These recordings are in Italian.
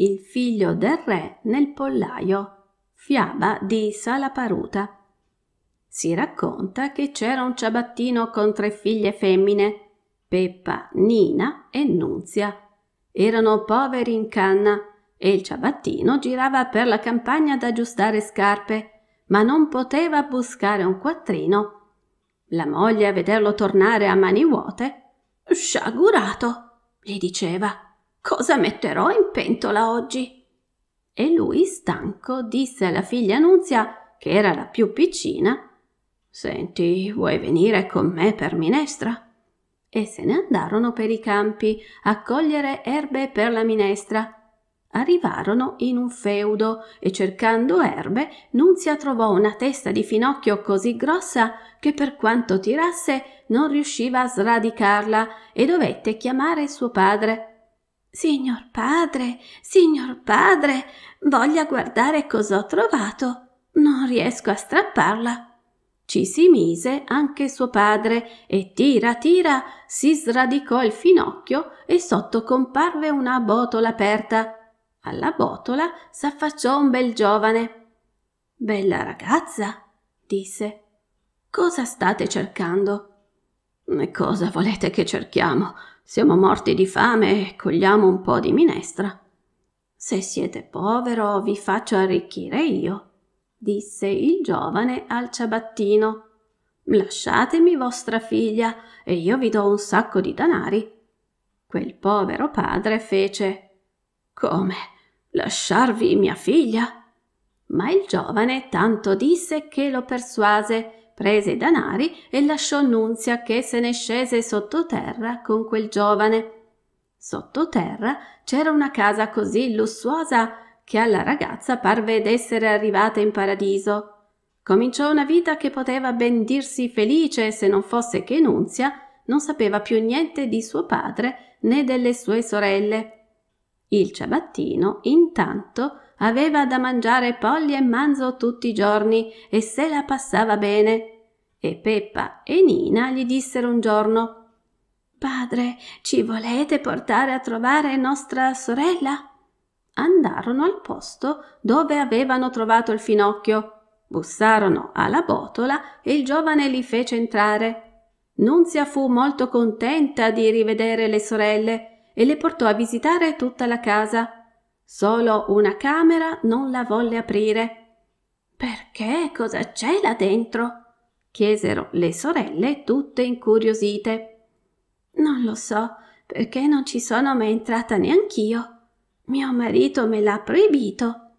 il figlio del re nel pollaio, fiaba di Salaparuta. Si racconta che c'era un ciabattino con tre figlie femmine, Peppa, Nina e Nunzia. Erano poveri in canna e il ciabattino girava per la campagna ad aggiustare scarpe, ma non poteva buscare un quattrino. La moglie, a vederlo tornare a mani vuote, sciagurato, gli diceva Cosa metterò in pentola oggi? E lui, stanco, disse alla figlia Nunzia, che era la più piccina, Senti, vuoi venire con me per minestra? E se ne andarono per i campi a cogliere erbe per la minestra. Arrivarono in un feudo e cercando erbe Nunzia trovò una testa di finocchio così grossa che per quanto tirasse non riusciva a sradicarla e dovette chiamare suo padre. Signor padre, signor padre, voglia guardare cos'ho trovato. Non riesco a strapparla. Ci si mise anche suo padre e tira tira si sradicò il finocchio e sotto comparve una botola aperta. Alla botola s'affacciò un bel giovane. Bella ragazza, disse. Cosa state cercando? E Cosa volete che cerchiamo? Siamo morti di fame e cogliamo un po' di minestra. Se siete povero vi faccio arricchire io, disse il giovane al ciabattino. Lasciatemi vostra figlia e io vi do un sacco di danari. Quel povero padre fece Come? Lasciarvi mia figlia? Ma il giovane tanto disse che lo persuase prese i danari e lasciò Nunzia che se ne scese sottoterra con quel giovane. Sottoterra c'era una casa così lussuosa che alla ragazza parve d'essere arrivata in paradiso. Cominciò una vita che poteva ben dirsi felice se non fosse che Nunzia non sapeva più niente di suo padre né delle sue sorelle. Il ciabattino, intanto, aveva da mangiare polli e manzo tutti i giorni e se la passava bene. E Peppa e Nina gli dissero un giorno Padre, ci volete portare a trovare nostra sorella? Andarono al posto dove avevano trovato il finocchio, bussarono alla botola e il giovane li fece entrare. Nunzia fu molto contenta di rivedere le sorelle e le portò a visitare tutta la casa. Solo una camera non la volle aprire. Perché? Cosa c'è là dentro? chiesero le sorelle tutte incuriosite. Non lo so, perché non ci sono mai entrata neanch'io. Mio marito me l'ha proibito.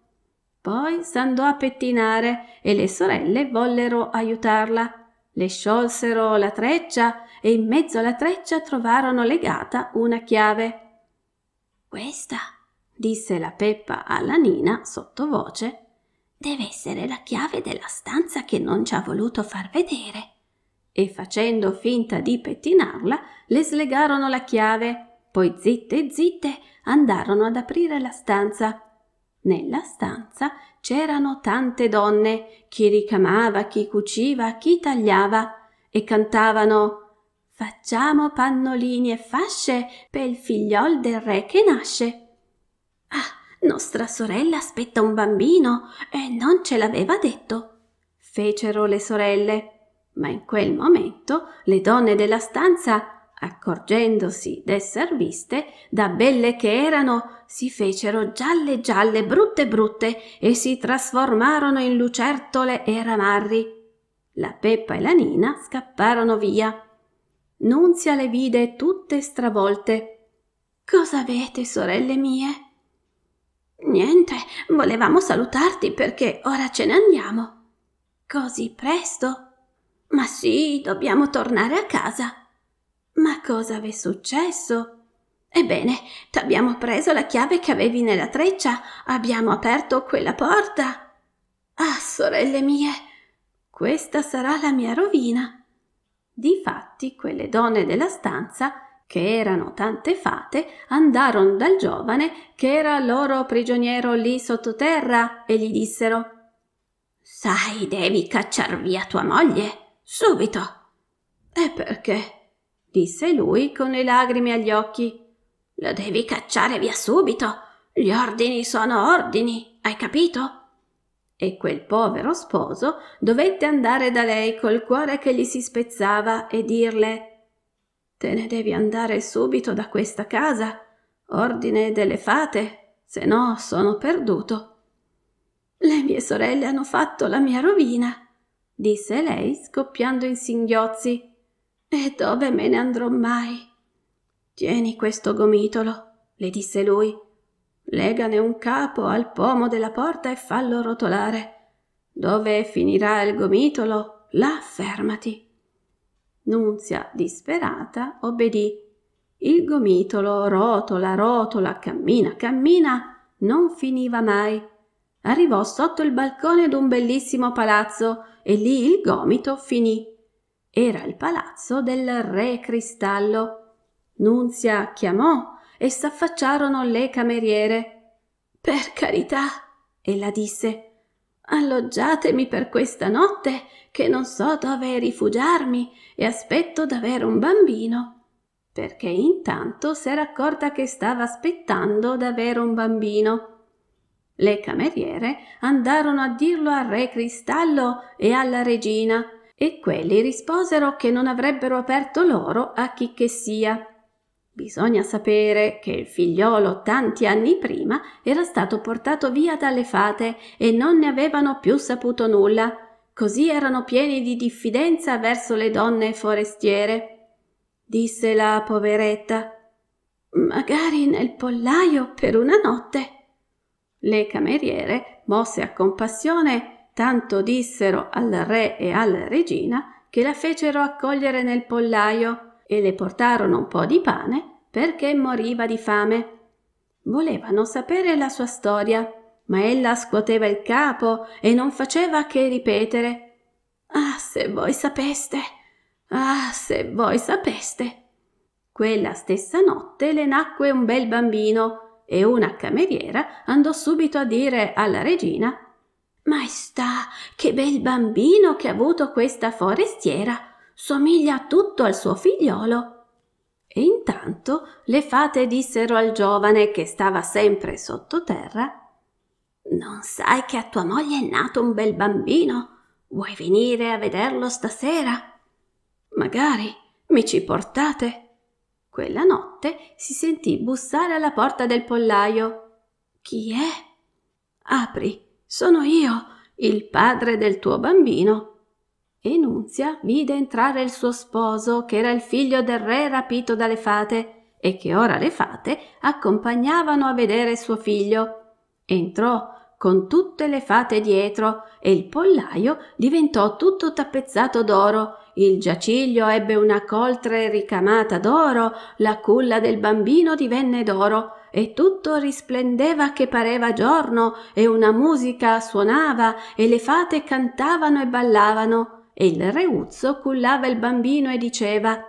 Poi s'andò a pettinare e le sorelle vollero aiutarla. Le sciolsero la treccia e in mezzo alla treccia trovarono legata una chiave. Questa disse la Peppa alla Nina sottovoce, deve essere la chiave della stanza che non ci ha voluto far vedere. E facendo finta di pettinarla, le slegarono la chiave, poi zitte zitte andarono ad aprire la stanza. Nella stanza c'erano tante donne, chi ricamava, chi cuciva, chi tagliava, e cantavano Facciamo pannolini e fasce pel figliol del re che nasce nostra sorella aspetta un bambino e non ce l'aveva detto fecero le sorelle ma in quel momento le donne della stanza accorgendosi d'esser viste da belle che erano si fecero gialle gialle brutte brutte e si trasformarono in lucertole e ramarri la peppa e la nina scapparono via nunzia le vide tutte stravolte cosa avete sorelle mie Niente, volevamo salutarti perché ora ce ne andiamo. Così presto? Ma sì, dobbiamo tornare a casa. Ma cosa v'è successo? Ebbene, t'abbiamo preso la chiave che avevi nella treccia, abbiamo aperto quella porta. Ah, sorelle mie, questa sarà la mia rovina. Difatti, quelle donne della stanza che erano tante fate, andarono dal giovane che era loro prigioniero lì sottoterra e gli dissero Sai, devi cacciar via tua moglie, subito. E perché? disse lui con le lagrime agli occhi. La devi cacciare via subito. Gli ordini sono ordini, hai capito? E quel povero sposo dovette andare da lei col cuore che gli si spezzava e dirle Te ne devi andare subito da questa casa. Ordine delle fate, se no sono perduto. Le mie sorelle hanno fatto la mia rovina, disse lei scoppiando in singhiozzi. E dove me ne andrò mai? Tieni questo gomitolo, le disse lui. Legane un capo al pomo della porta e fallo rotolare. Dove finirà il gomitolo, là fermati. Nunzia, disperata, obbedì. Il gomitolo rotola, rotola, cammina, cammina, non finiva mai. Arrivò sotto il balcone d'un bellissimo palazzo e lì il gomito finì. Era il palazzo del re Cristallo. Nunzia chiamò e s'affacciarono le cameriere. Per carità, ella disse, Alloggiatemi per questa notte, che non so dove rifugiarmi e aspetto d'avere un bambino. Perché intanto s'era accorta che stava aspettando d'avere un bambino. Le cameriere andarono a dirlo al re Cristallo e alla regina, e quelli risposero che non avrebbero aperto loro a chi che sia. Bisogna sapere che il figliolo tanti anni prima era stato portato via dalle fate e non ne avevano più saputo nulla, così erano pieni di diffidenza verso le donne forestiere. Disse la poveretta Magari nel pollaio per una notte. Le cameriere, mosse a compassione, tanto dissero al re e alla regina che la fecero accogliere nel pollaio e le portarono un po' di pane perché moriva di fame. Volevano sapere la sua storia, ma ella scuoteva il capo e non faceva che ripetere Ah, se voi sapeste! Ah, se voi sapeste! Quella stessa notte le nacque un bel bambino e una cameriera andò subito a dire alla regina Maestà, che bel bambino che ha avuto questa forestiera! somiglia tutto al suo figliolo. E intanto le fate dissero al giovane che stava sempre sottoterra Non sai che a tua moglie è nato un bel bambino? Vuoi venire a vederlo stasera? Magari mi ci portate? Quella notte si sentì bussare alla porta del pollaio. Chi è? Apri, sono io, il padre del tuo bambino. E Nunzia vide entrare il suo sposo, che era il figlio del re rapito dalle fate, e che ora le fate accompagnavano a vedere suo figlio. Entrò con tutte le fate dietro, e il pollaio diventò tutto tappezzato d'oro, il giaciglio ebbe una coltre ricamata d'oro, la culla del bambino divenne d'oro, e tutto risplendeva che pareva giorno, e una musica suonava, e le fate cantavano e ballavano e il reuzzo cullava il bambino e diceva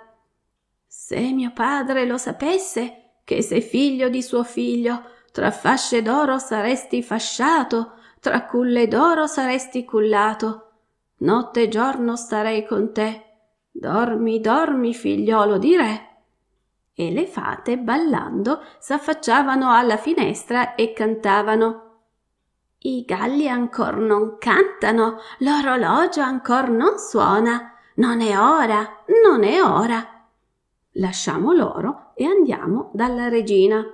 Se mio padre lo sapesse, che sei figlio di suo figlio, tra fasce d'oro saresti fasciato, tra culle d'oro saresti cullato. Notte e giorno starei con te. Dormi, dormi, figliolo di re. E le fate, ballando, s'affacciavano alla finestra e cantavano i galli ancor non cantano, l'orologio ancor non suona. Non è ora, non è ora. Lasciamo loro e andiamo dalla regina.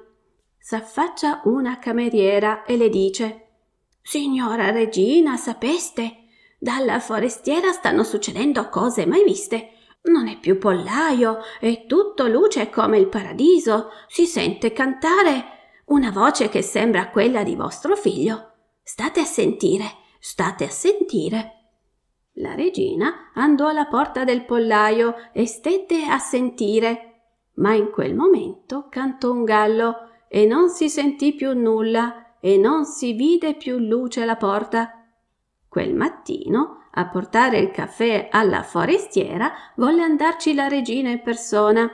S'affaccia una cameriera e le dice Signora regina, sapeste? Dalla forestiera stanno succedendo cose mai viste. Non è più pollaio, è tutto luce come il paradiso. Si sente cantare una voce che sembra quella di vostro figlio. State a sentire, state a sentire. La regina andò alla porta del pollaio e stette a sentire, ma in quel momento cantò un gallo e non si sentì più nulla e non si vide più luce alla porta. Quel mattino, a portare il caffè alla forestiera, volle andarci la regina in persona.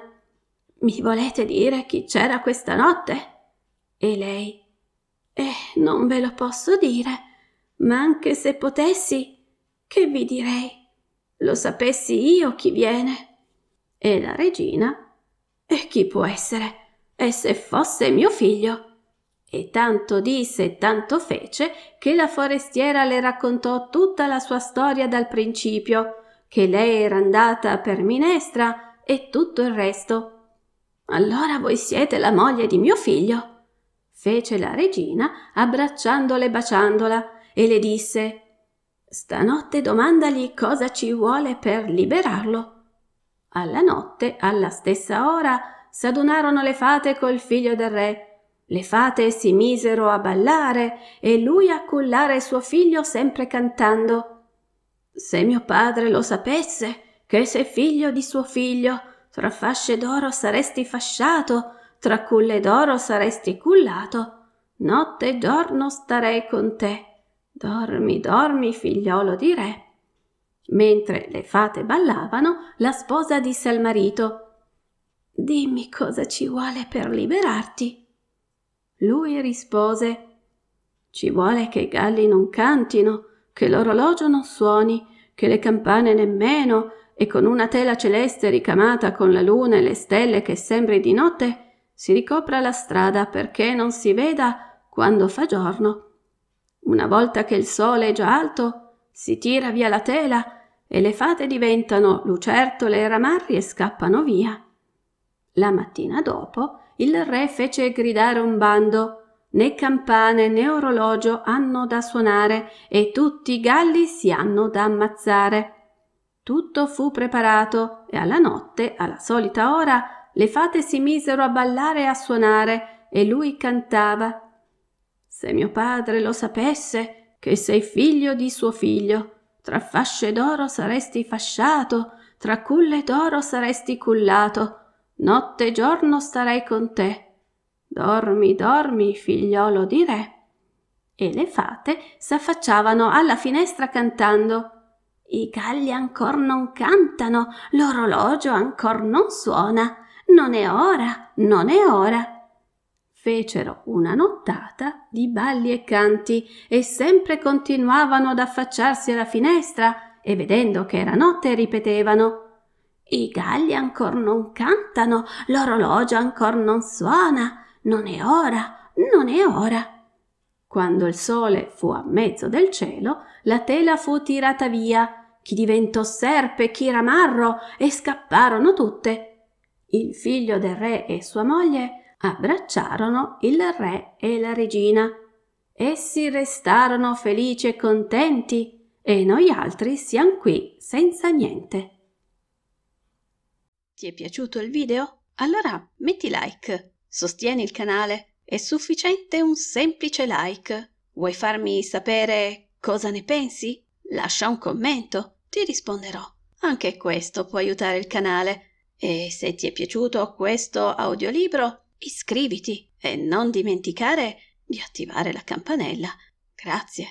Mi volete dire chi c'era questa notte? E lei eh, non ve lo posso dire, ma anche se potessi, che vi direi? Lo sapessi io chi viene. E la regina? E chi può essere? E se fosse mio figlio? E tanto disse e tanto fece che la forestiera le raccontò tutta la sua storia dal principio, che lei era andata per minestra e tutto il resto. Allora voi siete la moglie di mio figlio? fece la regina abbracciandola e baciandola e le disse Stanotte domandagli cosa ci vuole per liberarlo. Alla notte, alla stessa ora, s'adunarono le fate col figlio del re. Le fate si misero a ballare e lui a cullare suo figlio sempre cantando. Se mio padre lo sapesse, che sei figlio di suo figlio, tra fasce d'oro saresti fasciato, tra culle d'oro saresti cullato, notte e giorno starei con te. Dormi, dormi, figliolo di re. Mentre le fate ballavano, la sposa disse al marito Dimmi cosa ci vuole per liberarti. Lui rispose Ci vuole che i galli non cantino, che l'orologio non suoni, che le campane nemmeno, e con una tela celeste ricamata con la luna e le stelle che sembri di notte, si ricopra la strada perché non si veda quando fa giorno. Una volta che il sole è già alto, si tira via la tela e le fate diventano lucertole e ramarri e scappano via. La mattina dopo il re fece gridare un bando né campane né orologio hanno da suonare e tutti i galli si hanno da ammazzare. Tutto fu preparato e alla notte, alla solita ora, le fate si misero a ballare e a suonare e lui cantava. Se mio padre lo sapesse che sei figlio di suo figlio, tra fasce d'oro saresti fasciato, tra culle d'oro saresti cullato, notte e giorno starei con te. Dormi, dormi, figliolo di re. E le fate s'affacciavano alla finestra cantando. I galli ancor non cantano, l'orologio ancor non suona, non è ora, non è ora. Fecero una nottata di balli e canti e sempre continuavano ad affacciarsi alla finestra e vedendo che era notte ripetevano i galli ancor non cantano, l'orologio ancor non suona, non è ora, non è ora. Quando il sole fu a mezzo del cielo, la tela fu tirata via, chi diventò serpe, chi ramarro, e scapparono tutte, il figlio del re e sua moglie abbracciarono il re e la regina. Essi restarono felici e contenti e noi altri siamo qui senza niente. Ti è piaciuto il video? Allora metti like, sostieni il canale, è sufficiente un semplice like. Vuoi farmi sapere cosa ne pensi? Lascia un commento, ti risponderò. Anche questo può aiutare il canale e se ti è piaciuto questo audiolibro, iscriviti e non dimenticare di attivare la campanella. Grazie.